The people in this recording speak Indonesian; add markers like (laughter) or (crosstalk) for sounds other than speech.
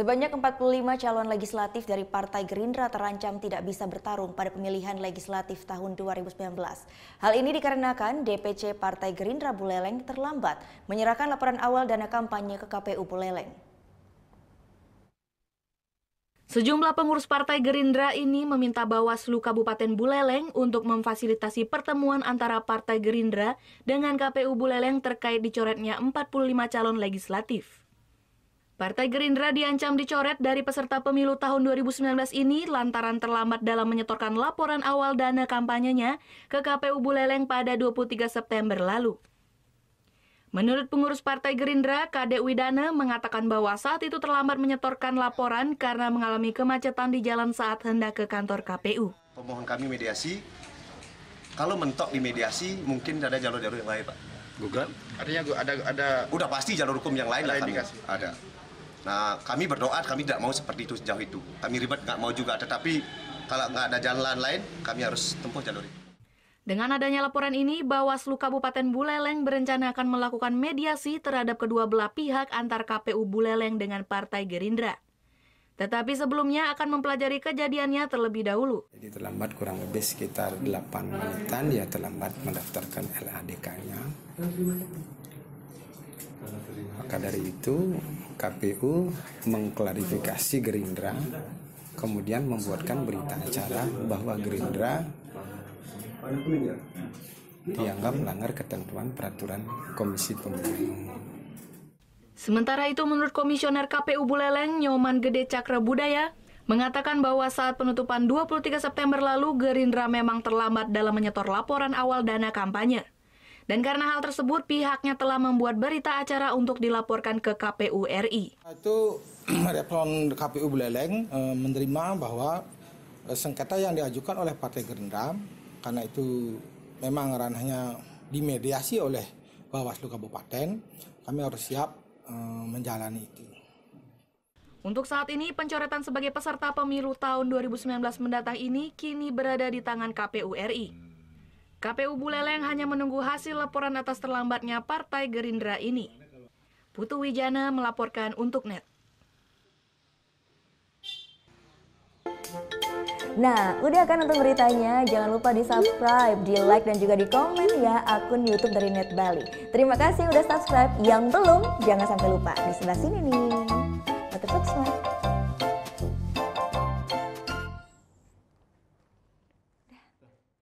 Sebanyak 45 calon legislatif dari Partai Gerindra terancam tidak bisa bertarung pada pemilihan legislatif tahun 2019. Hal ini dikarenakan DPC Partai Gerindra Buleleng terlambat menyerahkan laporan awal dana kampanye ke KPU Buleleng. Sejumlah pengurus Partai Gerindra ini meminta Bawaslu Kabupaten Buleleng untuk memfasilitasi pertemuan antara Partai Gerindra dengan KPU Buleleng terkait dicoretnya 45 calon legislatif. Partai Gerindra diancam dicoret dari peserta pemilu tahun 2019 ini lantaran terlambat dalam menyetorkan laporan awal dana kampanyenya ke KPU Buleleng pada 23 September lalu. Menurut pengurus Partai Gerindra, Kadek Widana mengatakan bahwa saat itu terlambat menyetorkan laporan karena mengalami kemacetan di jalan saat hendak ke kantor KPU. Pemohon kami mediasi, kalau mentok di mediasi mungkin ada jalur-jalur yang lain Pak. Gugat? Artinya ada, ada... Udah pasti jalur hukum yang lain ada lah kami. Indikasi. Ada. Nah, kami berdoa, kami tidak mau seperti itu sejauh itu. Kami ribet, nggak mau juga. Tetapi kalau nggak ada jalan lain, kami harus tempuh jalur itu. Dengan adanya laporan ini, Bawaslu Kabupaten Buleleng berencana akan melakukan mediasi terhadap kedua belah pihak antar KPU Buleleng dengan Partai Gerindra. Tetapi sebelumnya akan mempelajari kejadiannya terlebih dahulu. Jadi terlambat kurang lebih sekitar 8 menitan, ya terlambat mendaftarkan LADK-nya. Maka dari itu KPU mengklarifikasi Gerindra kemudian membuatkan berita acara bahwa Gerindra dianggap melanggar ketentuan peraturan Komisi Pemilihan Umum. Sementara itu menurut Komisioner KPU Buleleng Nyoman Gede Cakra Budaya mengatakan bahwa saat penutupan 23 September lalu Gerindra memang terlambat dalam menyetor laporan awal dana kampanye. Dan karena hal tersebut pihaknya telah membuat berita acara untuk dilaporkan ke KPU RI. Itu (clears throat) respon KPU Buleleng e, menerima bahwa e, sengketa yang diajukan oleh Partai Gerindra karena itu memang ranahnya dimediasi oleh Bawaslu Kabupaten, kami harus siap e, menjalani itu. Untuk saat ini, pencoretan sebagai peserta pemilu tahun 2019 mendatang ini kini berada di tangan KPU RI. KPU Buleleng hanya menunggu hasil laporan atas terlambatnya Partai Gerindra ini. Putu Wijana melaporkan untuk NET. Nah, udah kan untuk beritanya? Jangan lupa di subscribe, di like, dan juga di komen ya akun Youtube dari Net Bali. Terima kasih udah subscribe. Yang belum, jangan sampai lupa. Di sebelah sini nih. Tetap subscribe.